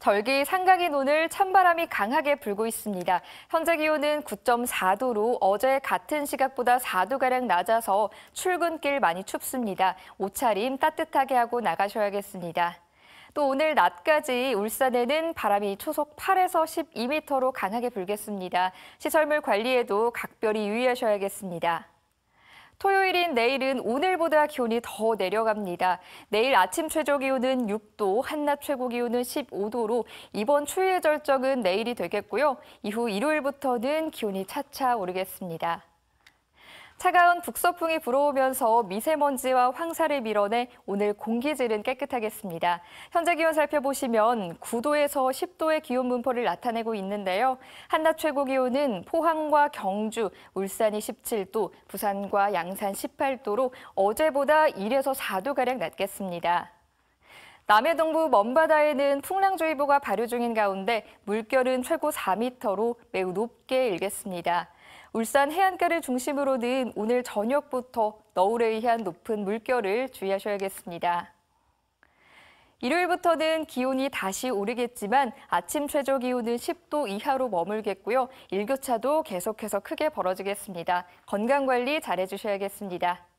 절기 상강의 논을 찬바람이 강하게 불고 있습니다. 현재 기온은 9.4도로 어제 같은 시각보다 4도가량 낮아서 출근길 많이 춥습니다. 옷차림 따뜻하게 하고 나가셔야겠습니다. 또 오늘 낮까지 울산에는 바람이 초속 8에서 12m로 강하게 불겠습니다. 시설물 관리에도 각별히 유의하셔야겠습니다. 토요일인 내일은 오늘보다 기온이 더 내려갑니다. 내일 아침 최저 기온은 6도, 한낮 최고 기온은 15도로 이번 추위의 절정은 내일이 되겠고요. 이후 일요일부터는 기온이 차차 오르겠습니다. 차가운 북서풍이 불어오면서 미세먼지와 황사를 밀어내 오늘 공기질은 깨끗하겠습니다. 현재 기온 살펴보시면 9도에서 10도의 기온 분포를 나타내고 있는데요. 한낮 최고 기온은 포항과 경주, 울산이 17도, 부산과 양산 18도로 어제보다 1에서 4도가량 낮겠습니다. 남해동부 먼바다에는 풍랑주의보가 발효 중인 가운데 물결은 최고 4m로 매우 높게 일겠습니다. 울산 해안가를 중심으로는 오늘 저녁부터 너울에 의한 높은 물결을 주의하셔야겠습니다. 일요일부터는 기온이 다시 오르겠지만 아침 최저 기온은 10도 이하로 머물겠고요. 일교차도 계속해서 크게 벌어지겠습니다. 건강 관리 잘해주셔야겠습니다.